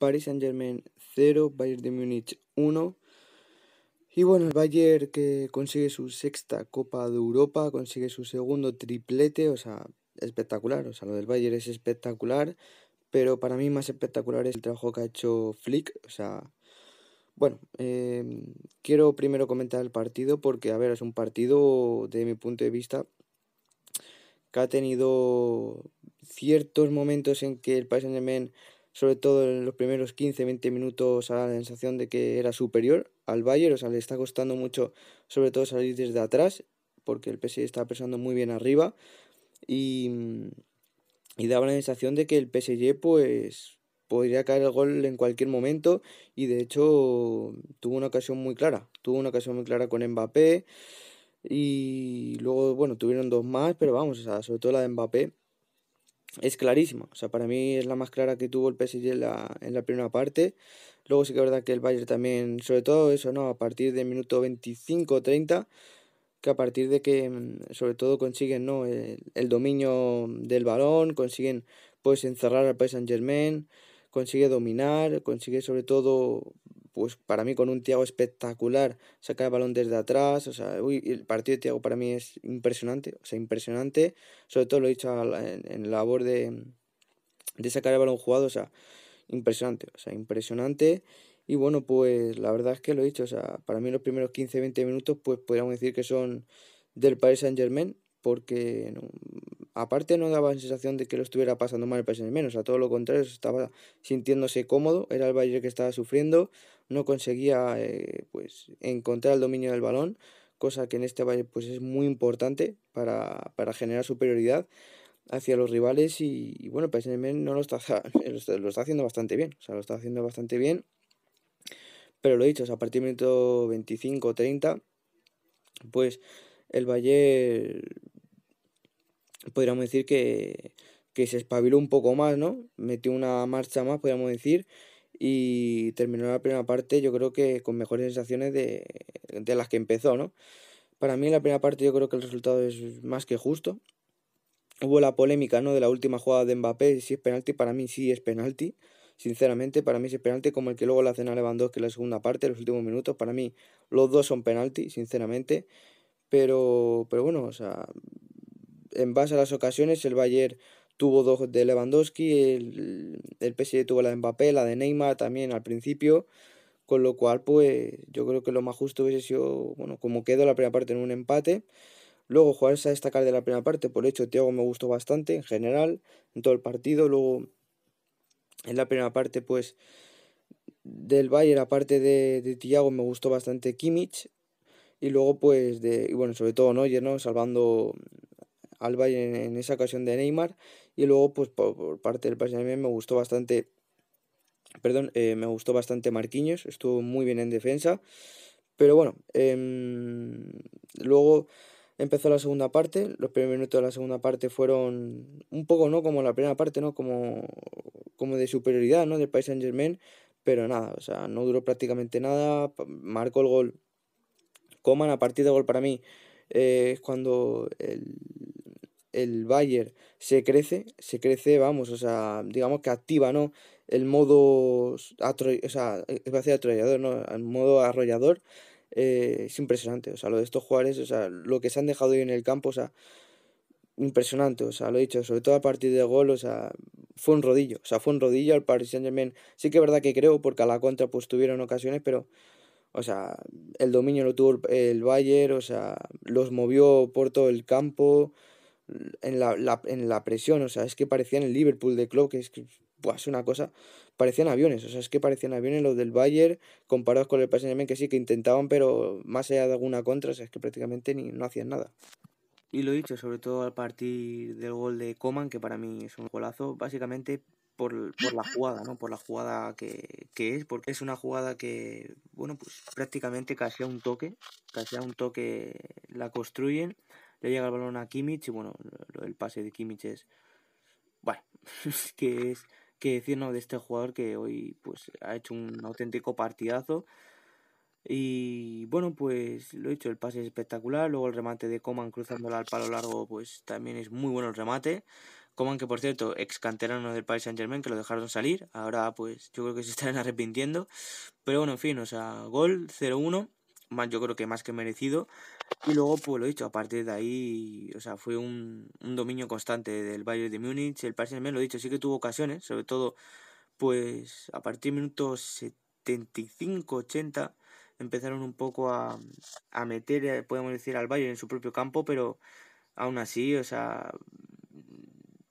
Paris Saint Germain 0, Bayern de Múnich 1. Y bueno, el Bayern que consigue su sexta Copa de Europa, consigue su segundo triplete, o sea, espectacular, o sea, lo del Bayern es espectacular, pero para mí más espectacular es el trabajo que ha hecho Flick, o sea, bueno, em, quiero primero comentar el partido porque, a ver, es un partido, de mi punto de vista, que ha tenido ciertos momentos en que el Paris Saint-Germain sobre todo en los primeros 15-20 minutos, a la sensación de que era superior al Bayern. O sea, le está costando mucho, sobre todo, salir desde atrás, porque el PSG está pensando muy bien arriba. Y, daba la sensación de que el PSG, pues, podría caer el gol en cualquier momento. Y de hecho, tuvo una ocasión muy clara. Tuvo una ocasión muy clara con Mbappé. Y luego, bueno, tuvieron dos más, pero vamos, o sea, sobre todo la de Mbappé es clarísimo, O sea, para mí es la más clara que tuvo el PSG en la, primera parte. Luego sí que es verdad que el Bayern también, sobre todo eso, ¿no? A partir del minuto 25-30, que a partir de que mm, sobre todo consiguen, ¿no? El, dominio del balón, consiguen pues encerrar al Paris Saint Germain, consigue dominar, consigue sobre todo pues para mí con un Tiago espectacular, sacar el balón desde atrás, o sea, uy, el partido de Tiago para mí es impresionante, o sea, impresionante, sobre todo lo he dicho en, la labor de, sacar el balón jugado, o sea, impresionante, o sea, impresionante. Y bueno, pues la verdad es que lo he dicho, o sea, para mí los primeros 15-20 minutos, pues podríamos decir que son del Paris Saint Germain, porque aparte no daba la sensación de que lo estuviera pasando mal el pues, PSG menos, a todo lo contrario, estaba sintiéndose cómodo, era el Bayern que estaba sufriendo, no conseguía eh, pues encontrar el dominio del balón, cosa que en este Bayern pues es muy importante para, generar superioridad hacia los rivales y, bueno, el pues, no lo está, haciendo bastante bien, o sea, lo está haciendo bastante bien. Pero lo he dicho, a partir del minuto 25-30, pues el Bayern podríamos decir que, se espabiló un poco más, ¿no? Metió una marcha más, podríamos decir, y terminó la primera parte yo creo que con mejores sensaciones de, de las que empezó, ¿no? Para mí la primera parte yo creo que el resultado es más que justo. Hubo la polémica, ¿no? De la última jugada de Mbappé, si es penalti, para mí sí es penalti. Sinceramente, para mí es penalti como el que luego la cena dos que en la segunda parte, los últimos minutos. Para mí los dos son penalti, sinceramente. Pero, pero bueno, o sea, en base a las ocasiones, el Bayern tuvo dos de Lewandowski, el, el PSG tuvo la de Mbappé, la de Neymar también al principio, con lo cual pues yo creo que lo más justo hubiese sido, bueno, como quedó la primera parte en un empate. Luego jugarse a destacar de la primera parte, por hecho Thiago me gustó bastante en general, en todo el partido. Luego en la primera parte pues del Bayern, aparte de, de Thiago, me gustó bastante Kimmich. Y luego pues de, y bueno, sobre todo Neuer, ¿no? Salvando al en esa ocasión de Neymar. Y luego, pues por, parte del PSG me gustó bastante. Perdón, eh, me gustó bastante Marquinhos, estuvo muy bien en defensa. Pero bueno, em, luego empezó la segunda parte. Los primeros minutos de la segunda parte fueron un poco, ¿no? Como la primera parte, ¿no? Como, como de superioridad, ¿no? Del país Saint Germain. Pero nada, o sea, no duró prácticamente nada. Marcó el gol Coman a partir de gol para mí. Eh, es cuando el, el Bayern se crece, se crece, vamos, o sea, digamos que activa, ¿no? El modo, o sea, a atrollador, ¿no? El modo arrollador es impresionante, o sea, lo de estos jugadores, o sea, lo que se han dejado hoy en el campo, o sea, impresionante, o sea, lo he dicho, sobre todo a partir de gol, o sea, fue un rodillo, o sea, fue un rodillo al Paris Saint-Germain. Sí que es verdad que creo, porque a la contra pues tuvieron ocasiones, pero, o sea, el dominio lo tuvo el Bayern, o sea, los movió por todo el campo, en la, presión, o sea, es que parecían el Liverpool de Klopp, que es, que, una cosa, parecían aviones, o sea, es que parecían aviones los del Bayern comparados con el PSG que sí que intentaban, pero más allá de alguna contra, o sea, es que prácticamente ni, no hacían nada. Y lo he dicho, sobre todo al partir del gol de Coman, que para mí es un golazo, básicamente por, la jugada, ¿no? Por la jugada que, que, es, porque es una jugada que, bueno, pues prácticamente casi a un toque, casi a un toque la construyen le llega el balón a Kimmich y bueno, el pase de Kimmich es... Bueno, que es que decirnos de este jugador que hoy pues ha hecho un auténtico partidazo. Y bueno, pues lo he dicho, el pase es espectacular. Luego el remate de Coman cruzándola al palo largo, pues también es muy bueno el remate. Coman, que por cierto, ex canterano del Paris Saint Germain, que lo dejaron salir. Ahora, pues yo creo que se están arrepintiendo. Pero bueno, en fin, o sea, gol 0-1 más, yo creo que más que merecido. Y luego, pues lo dicho, a partir de ahí, o sea, fue un, un dominio constante del Bayern de Múnich. El Paris saint lo lo dicho, sí que tuvo ocasiones, sobre todo, pues a partir de minutos 75-80 empezaron un poco a, a meter, eh, podemos decir, al Bayern en su propio campo, pero aún así, o sea,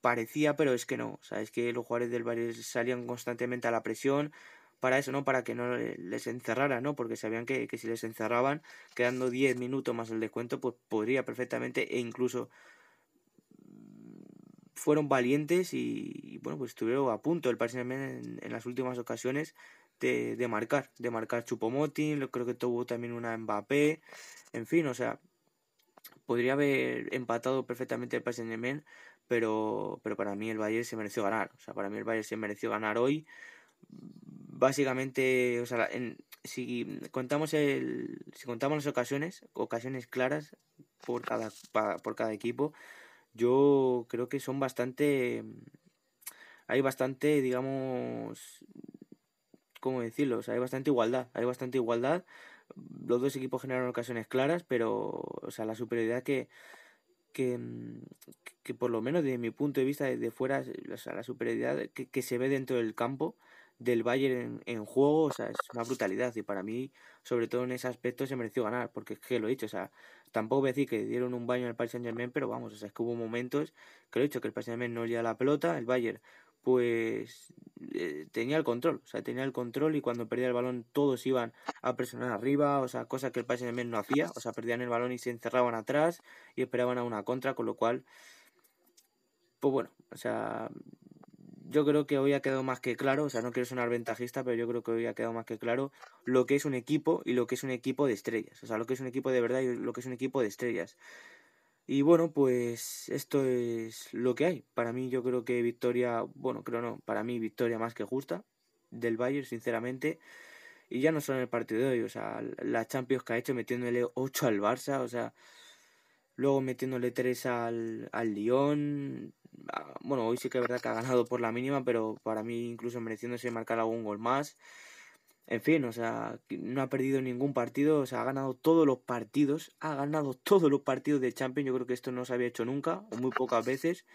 parecía, pero es que no. O sea, es que los jugadores del Bayern salían constantemente a la presión, para eso, ¿no? Para que no les encerrara, ¿no? Porque sabían que, si les encerraban, quedando 10 minutos más el descuento, pues podría perfectamente e incluso mm, fueron valientes y, bueno, pues estuvieron a punto el Paris en, en, las últimas ocasiones de, de marcar, de marcar Chupomotin, creo que tuvo también una Mbappé, en fin, o sea, podría haber empatado perfectamente el Paris pero, pero para mí el Bayern se mereció ganar, o sea, para mí el Bayern se mereció ganar hoy, básicamente, o sea, si contamos el, si contamos las ocasiones, ocasiones claras por cada, por cada equipo, yo creo que son bastante, hay bastante, digamos, ¿cómo decirlo? hay bastante igualdad, hay bastante igualdad. Los dos equipos generaron ocasiones claras, pero, o sea, la superioridad que, que, por lo menos desde mi punto de vista, desde fuera, o sea, la superioridad que, que se ve dentro del campo, del Bayern en, juego, o sea, es una brutalidad y para mí, sobre todo en ese aspecto, se mereció ganar, porque es que lo he dicho, o sea, tampoco voy a decir que dieron un baño al Paris Saint-Germain, pero vamos, o sea, es que hubo momentos que lo he dicho, que el Paris no olía la pelota, el Bayern pues eh, tenía el control, o sea, tenía el control y cuando perdía el balón todos iban a presionar arriba, o sea, cosa que el Paris no hacía, o sea, perdían el balón y se encerraban atrás y esperaban a una contra, con lo cual pues bueno, o sea, yo creo que hoy ha quedado más que claro, o sea, no quiero sonar ventajista, pero yo creo que hoy ha quedado más que claro lo que es un equipo y lo que es un equipo de estrellas, o sea, lo que es un equipo de verdad y lo que es un equipo de estrellas. Y bueno, pues esto es lo que hay. Para mí yo creo que victoria, bueno, creo no, para mí victoria más que justa del Bayern, sinceramente. Y ya no solo en el partido de hoy, o sea, la Champions que ha hecho metiéndole 8 al Barça, o sea, luego metiéndole 3 al, al Lyon, Ah, bueno, hoy sí que es verdad que ha ganado por la mínima, pero para mí incluso mereciéndose marcar algún gol más. En fin, o sea, no ha perdido ningún partido, o sea, ha ganado todos los partidos, ha ganado todos los partidos de Champions, yo creo que esto no se había hecho nunca, o muy pocas veces.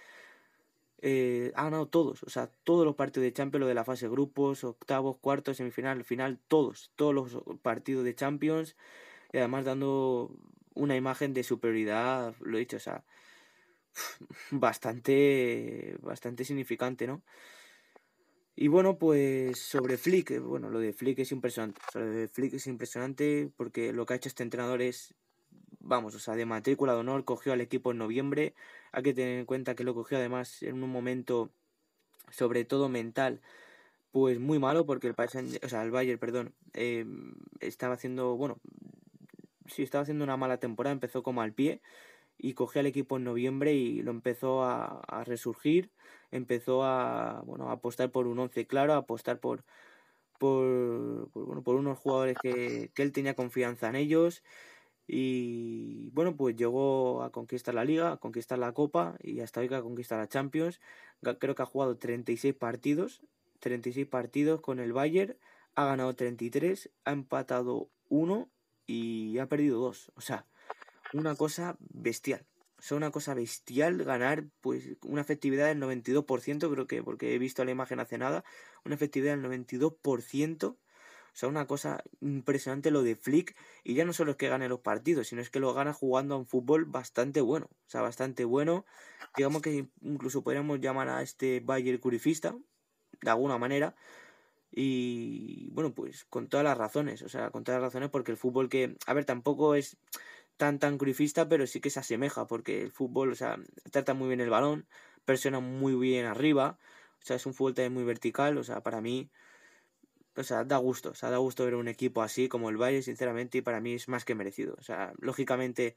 Eh, ha ganado todos, o sea, todos los partidos de Champions, lo de la fase grupos, octavos, cuartos, semifinal, final, todos, todos los partidos de Champions, y además dando una imagen de superioridad, lo he dicho, o sea, bastante, bastante significante, ¿no? Y bueno, pues sobre Flick, eh, bueno, lo de Flick es impresionante. Flick es impresionante porque lo que ha hecho este entrenador es, vamos, o sea, de matrícula de honor, cogió al equipo en noviembre. Hay que tener en cuenta que lo cogió además en un momento, sobre todo mental, pues muy malo porque el, Bayern, o sea, el Bayern, perdón, eh, estaba haciendo, bueno, sí, estaba haciendo una mala temporada, empezó como al pie y cogió al equipo en noviembre y lo empezó a, resurgir, empezó a, apostar por un once claro, a apostar por, por, bueno, por unos jugadores que, que, él tenía confianza en ellos y bueno, pues llegó a conquistar la liga, a conquistar la copa y hasta hoy que a conquistar la Champions. Creo que ha jugado 36 partidos, 36 partidos con el Bayern, ha ganado 33, ha empatado 1 y ha perdido 2. O sea, una cosa bestial. O sea, una cosa bestial ganar pues una efectividad del 92%, creo que porque he visto la imagen hace nada, una efectividad del 92%. O sea, una cosa impresionante lo de Flick. Y ya no solo es que gane los partidos, sino es que lo gana jugando a un fútbol bastante bueno. O sea, bastante bueno. Digamos que incluso podríamos llamar a este Bayer curifista, de alguna manera. Y bueno, pues con todas las razones. O sea, con todas las razones, porque el fútbol que. A ver, tampoco es tan tan crucifista, pero sí que se asemeja, porque el fútbol, o sea, trata muy bien el balón, presiona muy bien arriba, o sea, es un fútbol también muy vertical, o sea, para mí, o sea, da gusto, o sea, da gusto ver un equipo así como el Valle, sinceramente, y para mí es más que merecido, o sea, lógicamente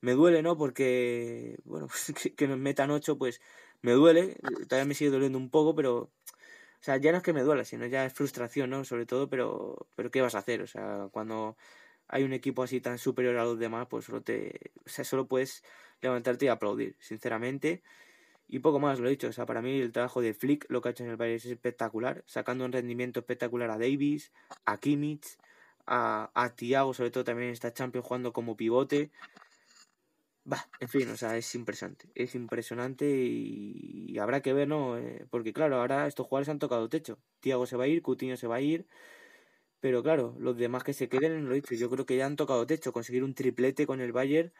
me duele, ¿no? Porque, bueno, pues que, nos metan ocho pues me duele, todavía me sigue doliendo un poco, pero, o sea, ya no es que me duela, sino ya es frustración, ¿no? Sobre todo, pero, pero ¿qué vas a hacer? O sea, cuando hay un equipo así tan superior a los demás, pues solo te. sea, solo puedes levantarte y aplaudir, sinceramente. Y poco más, lo he dicho. O sea, para mí el trabajo de Flick, lo que ha hecho en el Bayern es espectacular, sacando un rendimiento espectacular a Davis, a Kimmich, a, a Thiago, sobre todo también está Champions jugando como pivote. Bah, en fin, o sea, es impresionante. Es impresionante y, habrá que ver, ¿no? Eh, porque claro, ahora estos jugadores han tocado techo. Thiago se va a ir, Coutinho se va a ir. Pero claro, los demás que se queden, lo dicho, yo creo que ya han tocado techo. Conseguir un triplete con el Bayern,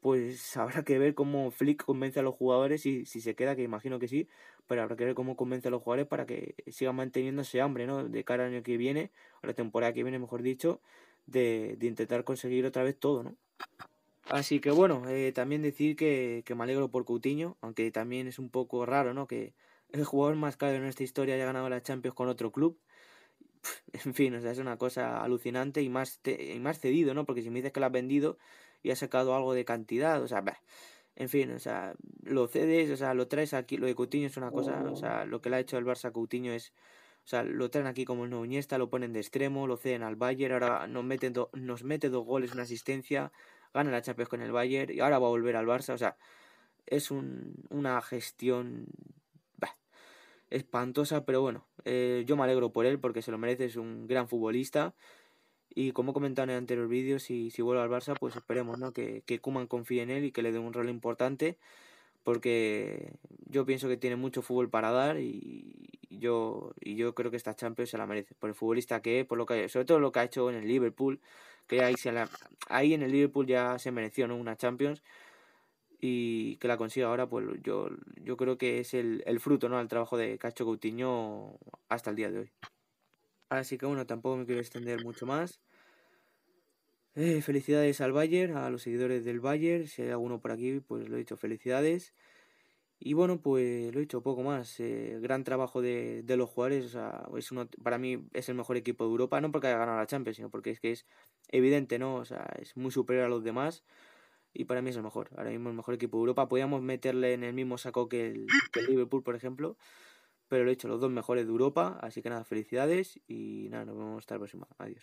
pues habrá que ver cómo Flick convence a los jugadores y si se queda, que imagino que sí, pero habrá que ver cómo convence a los jugadores para que sigan manteniendo ese hambre, ¿no? De cara al año que viene, a la temporada que viene, mejor dicho, de, intentar conseguir otra vez todo, ¿no? Así que bueno, eh, también decir que, me alegro por Coutinho, aunque también es un poco raro, ¿no? Que el jugador más caro en esta historia haya ganado la Champions con otro club en fin, o sea, es una cosa alucinante y más, y más cedido, ¿no? Porque si me dices que lo has vendido y ha sacado algo de cantidad, o sea, en fin, o sea, lo cedes, o sea, lo traes aquí, lo de Coutinho es una cosa, o sea, oh. lo que le ha hecho el Barça Coutinho es, o sea, lo traen aquí como el nuevo lo ponen de extremo, lo ceden al Bayern, ahora nos, nos mete dos goles, una asistencia, gana la Champions con el Bayern y ahora va a volver al Barça, o sea, es un, una gestión espantosa, pero bueno, eh, yo me alegro por él porque se lo merece, es un gran futbolista. Y como comentado en el anterior vídeo, si, si vuelve al Barça, pues esperemos que, que Kuman confíe en él y que le dé un rol importante, porque yo pienso que tiene mucho fútbol para dar y, yo, y yo creo que esta Champions se la merece, por el futbolista que es, por lo que, sobre todo lo que ha hecho en el Liverpool, que ahí, se ahí en el Liverpool ya se mereció una Champions y que la consiga ahora, pues yo, yo creo que es el, fruto ¿no? al trabajo de Cacho Coutinho hasta el día de hoy. Así que bueno, tampoco me quiero extender mucho más. Eh, felicidades al Bayern, a los seguidores del Bayern. Si hay alguno por aquí, pues lo he dicho, felicidades. Y bueno, pues lo he dicho poco más. Eh, gran trabajo de, los jugadores. O sea, es para mí es el mejor equipo de Europa, no porque haya ganado la Champions, sino porque es que es evidente, ¿no? O sea, es muy superior a los demás y para mí es el mejor. Ahora mismo el mejor equipo de Europa. Podríamos meterle en el mismo saco que el, que el Liverpool, por ejemplo, pero lo he hecho los dos mejores de Europa. Así que nada, felicidades y nada, nos vemos hasta la próxima. Adiós.